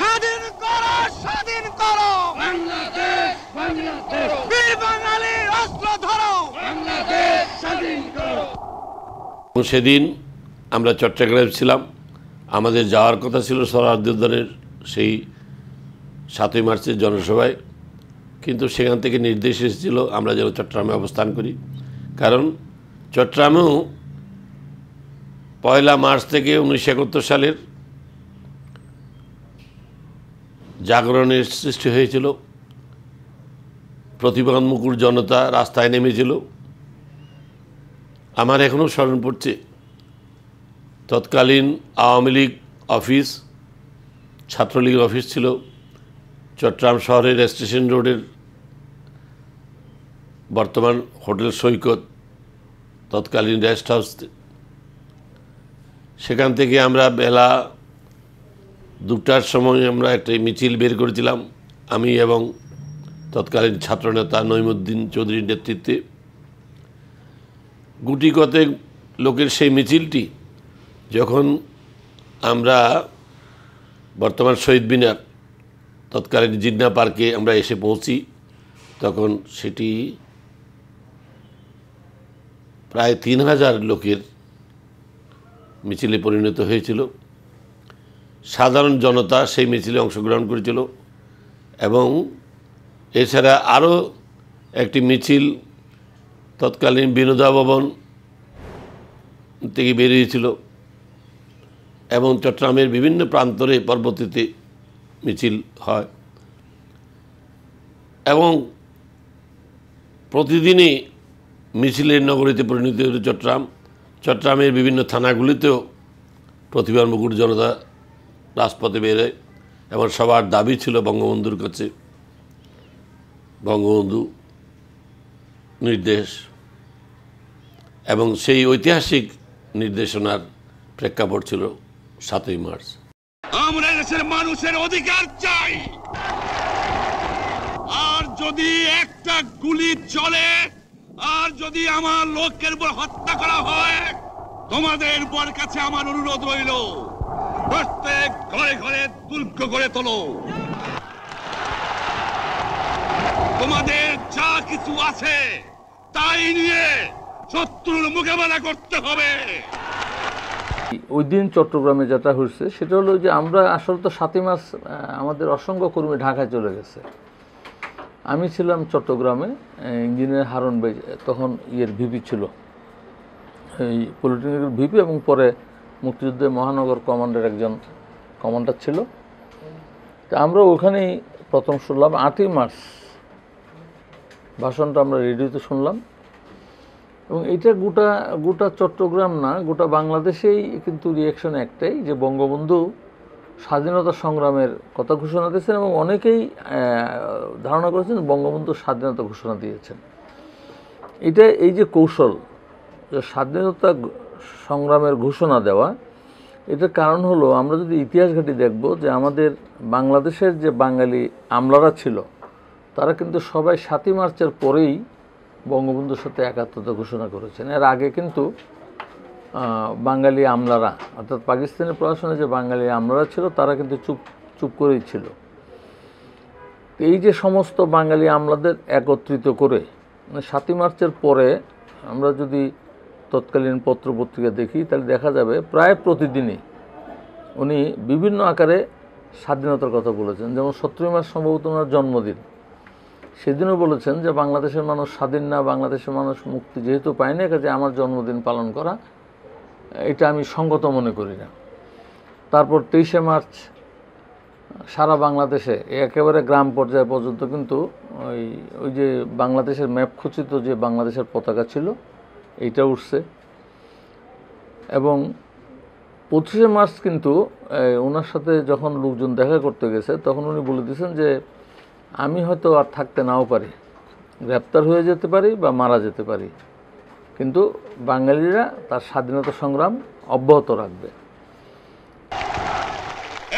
স্বাধীন করো স্বাধীন করো বীর অস্ত্র ধরো স্বাধীন করো সেদিন আমরা চট্টগ্রাম ছিলাম আমাদের যাওয়ার কথা ছিল সরার্দি সেই সাতই মার্চের জনসভায় কিন্তু সেখান থেকে নির্দেশ এসেছিল আমরা যেন চট্টগ্রামে অবস্থান করি কারণ চট্টগ্রামেও পয়লা মার্চ থেকে উনিশশো সালের জাগরণের সৃষ্টি হয়েছিল মুকুর জনতা রাস্তায় নেমেছিল আমার এখনও স্মরণ পড়ছে তৎকালীন Awami League office Chhatra League office ছিল চট্টগ্রাম শহরের স্টেশন রোডের বর্তমান হোটেল সৈকত তৎকালীন রেস্ট হাউস সেখান থেকে আমরা বেলা দুটার সময় আমরা একটা মিছিল বের করেছিলাম আমি এবং তৎকালীন ছাত্রনেতা নইমুদ্দিন চৌধুরীর নেতৃত্বে গুটিকতে লোকের সেই মিছিলটি যখন আমরা বর্তমান শহীদ মিনার তৎকালীন জিন্না পার্কে আমরা এসে পৌঁছি তখন সেটি প্রায় তিন হাজার লোকের মিছিলে পরিণত হয়েছিল সাধারণ জনতা সেই মিছিলে অংশগ্রহণ করেছিল এবং এছাড়া আরও একটি মিছিল তৎকালীন বিনোদা ভবন থেকে বেরিয়েছিল এবং চট্টগ্রামের বিভিন্ন প্রান্তরে পরবর্তীতে মিছিল হয় এবং প্রতিদিনই মিছিলের নগরীতে পরিণত হয়েছে চট্টগ্রাম চট্টগ্রামের বিভিন্ন থানাগুলিতেও প্রতিবার মুকুট জনতা রাজপথে বেরোয় এবং সবার দাবি ছিল বঙ্গবন্ধুর কাছে বঙ্গবন্ধু নির্দেশ এবং সেই ঐতিহাসিক নির্দেশনার প্রেক্ষাপট ছিল সাতই মার্চ আমরা দেশের মানুষের অধিকার চাই আর যদি একটা গুলি চলে আর যদি আমার লোকের উপর হত্যা করা হয় তোমাদের উপর কাছে আমার অনুরোধ রইল প্রত্যেক ঘরে ঘরে দুর্গ গড়ে তোলো তোমাদের যা কিছু আছে তাই নিয়ে শত্রুর মোকাবেলা করতে হবে ওই দিন চট্টগ্রামে যেটা হয়েছে সেটা হলো যে আমরা আসলে তো সাতই মাস আমাদের অসংখ্য কর্মী ঢাকায় চলে গেছে আমি ছিলাম চট্টগ্রামে ইঞ্জিনিয়ার হারন ভাই তখন ইয়ের ভিপি ছিল এই পলিটেকনিকের ভিপি এবং পরে মুক্তিযুদ্ধের মহানগর কমান্ডের একজন কমান্ডার ছিল তা আমরা ওখানেই প্রথম শুনলাম আটই মার্চ ভাষণটা আমরা রেডিওতে শুনলাম এবং এটা গোটা গোটা চট্টগ্রাম না গোটা বাংলাদেশেই কিন্তু রিয়াকশন একটাই যে বঙ্গবন্ধু স্বাধীনতা সংগ্রামের কথা ঘোষণা দিয়েছেন এবং অনেকেই ধারণা করেছেন বঙ্গবন্ধু স্বাধীনতা ঘোষণা দিয়েছেন এটা এই যে কৌশল স্বাধীনতা সংগ্রামের ঘোষণা দেওয়া এটার কারণ হলো আমরা যদি ইতিহাস ঘাটি দেখব যে আমাদের বাংলাদেশের যে বাঙালি আমলারা ছিল তারা কিন্তু সবাই সাতই মার্চের পরেই বঙ্গবন্ধুর সাথে একাত্মতা ঘোষণা করেছেন এর আগে কিন্তু বাঙালি আমলারা অর্থাৎ পাকিস্তানের প্রশাসনে যে বাঙালি আমলারা ছিল তারা কিন্তু চুপ চুপ করেই ছিল এই যে সমস্ত বাঙালি আমলাদের একত্রিত করে মানে সাতই মার্চের পরে আমরা যদি তৎকালীন পত্র পত্রিকা দেখি তাহলে দেখা যাবে প্রায় প্রতিদিনই উনি বিভিন্ন আকারে স্বাধীনতার কথা বলেছেন যেমন সত্রই মাস সম্ভবত ওনার জন্মদিন সেদিনও বলেছেন যে বাংলাদেশের মানুষ স্বাধীন না বাংলাদেশের মানুষ মুক্তি যেহেতু পায় না কাজে আমার জন্মদিন পালন করা এটা আমি সঙ্গত মনে করি না তারপর তেইশে মার্চ সারা বাংলাদেশে একেবারে গ্রাম পর্যায় পর্যন্ত কিন্তু ওই ওই যে বাংলাদেশের ম্যাপ খচিত যে বাংলাদেশের পতাকা ছিল এইটা উঠছে এবং পঁচিশে মার্চ কিন্তু ওনার সাথে যখন লোকজন দেখা করতে গেছে তখন উনি বলে দিয়েছেন যে আমি হয়তো আর থাকতে নাও পারি গ্রেপ্তার হয়ে যেতে পারি বা মারা যেতে পারি কিন্তু বাঙালিরা তার স্বাধীনতা সংগ্রাম অব্যাহত রাখবে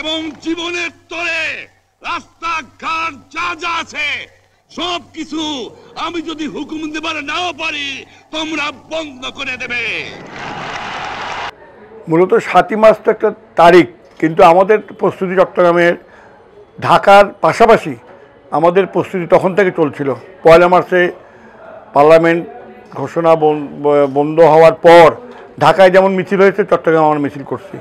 এবং জীবনের তরে রাস্তাঘাট যা যা আছে সব কিছু আমি যদি হুকুম দেবার নাও পারি তোমরা বন্ধ করে দেবে মূলত সাতই মাস তো একটা তারিখ কিন্তু আমাদের প্রস্তুতি চট্টগ্রামের ঢাকার পাশাপাশি আমাদের প্রস্তুতি তখন থেকে চলছিল পয়লা মার্চে পার্লামেন্ট ঘোষণা বন্ধ হওয়ার পর ঢাকায় যেমন মিছিল হয়েছে চট্টগ্রামে আমরা মিছিল করছি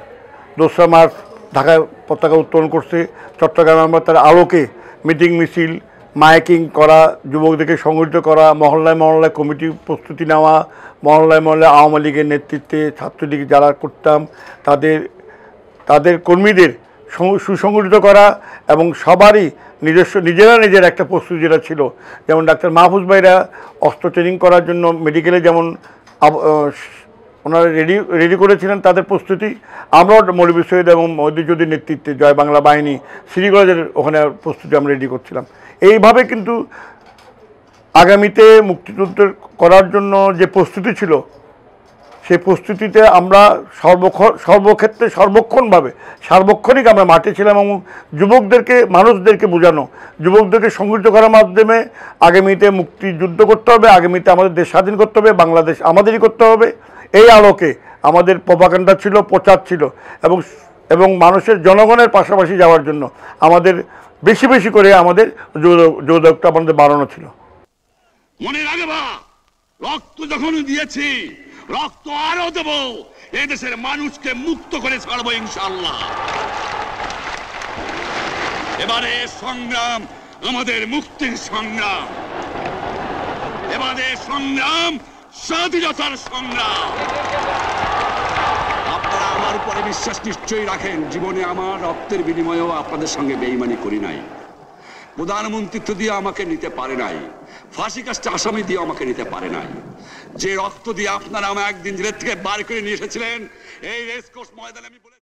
দোসরা মার্চ ঢাকায় পতাকা উত্তোলন করছে চট্টগ্রামে আমরা তার আলোকে মিটিং মিছিল মাইকিং করা যুবকদেরকে সংগঠিত করা মহল্লায় মহল্লায় কমিটি প্রস্তুতি নেওয়া মহল্লায় মহল্লায় আওয়ামী লীগের নেতৃত্বে ছাত্রলীগ যারা করতাম তাদের তাদের কর্মীদের সুসংগঠিত করা এবং সবারই নিজস্ব নিজেরা নিজের একটা প্রস্তুতি যেটা ছিল যেমন ডাক্তার মাহফুজ ভাইরা অস্ত্র ট্রেনিং করার জন্য মেডিকেলে যেমন ওনারা রেডি রেডি করেছিলেন তাদের প্রস্তুতি আমরাও মৌলবী সৈয়দ এবং মধ্যযুদ্ধের নেতৃত্বে জয় বাংলা বাহিনী কলেজের ওখানে প্রস্তুতি আমরা রেডি করছিলাম এইভাবে কিন্তু আগামীতে মুক্তিযুদ্ধ করার জন্য যে প্রস্তুতি ছিল সেই প্রস্তুতিতে আমরা সর্বক্ষ সর্বক্ষেত্রে সর্বক্ষণভাবে সার্বক্ষণিক আমরা মাঠে ছিলাম এবং যুবকদেরকে মানুষদেরকে বোঝানো যুবকদেরকে সংগঠিত করার মাধ্যমে আগামীতে মুক্তিযুদ্ধ করতে হবে আগামীতে আমাদের দেশ স্বাধীন করতে হবে বাংলাদেশ আমাদেরই করতে হবে এই আলোকে আমাদের প্রপাকাণ্ডা ছিল প্রচার ছিল এবং এবং মানুষের জনগণের পাশাপাশি যাওয়ার জন্য আমাদের বেশি বেশি করে আমাদের যোগাযোগটা আমাদের বাড়ানো ছিল মনে রক্ত যখন দিয়েছি রক্ত আরো দেব এদেশের মানুষকে মুক্ত করে ছাড়বো ইনশাল্লাহ এবারে সংগ্রাম আমাদের মুক্তির সংগ্রাম এবারে সংগ্রাম স্বাধীনতার সংগ্রাম আপনারা আমার উপরে বিশ্বাস নিশ্চয়ই রাখেন জীবনে আমার রক্তের বিনিময়েও আপনাদের সঙ্গে বেইমানি করি নাই প্রধানমন্ত্রিত্ব দিয়ে আমাকে নিতে পারে নাই ফাঁসি কাজটা আসামি দিয়ে আমাকে নিতে পারে নাই যে রক্ত দিয়ে আপনারা আমার একদিন জেলের থেকে বার করে নিয়ে এসেছিলেন এই রেসকোর্স ময়দানে আমি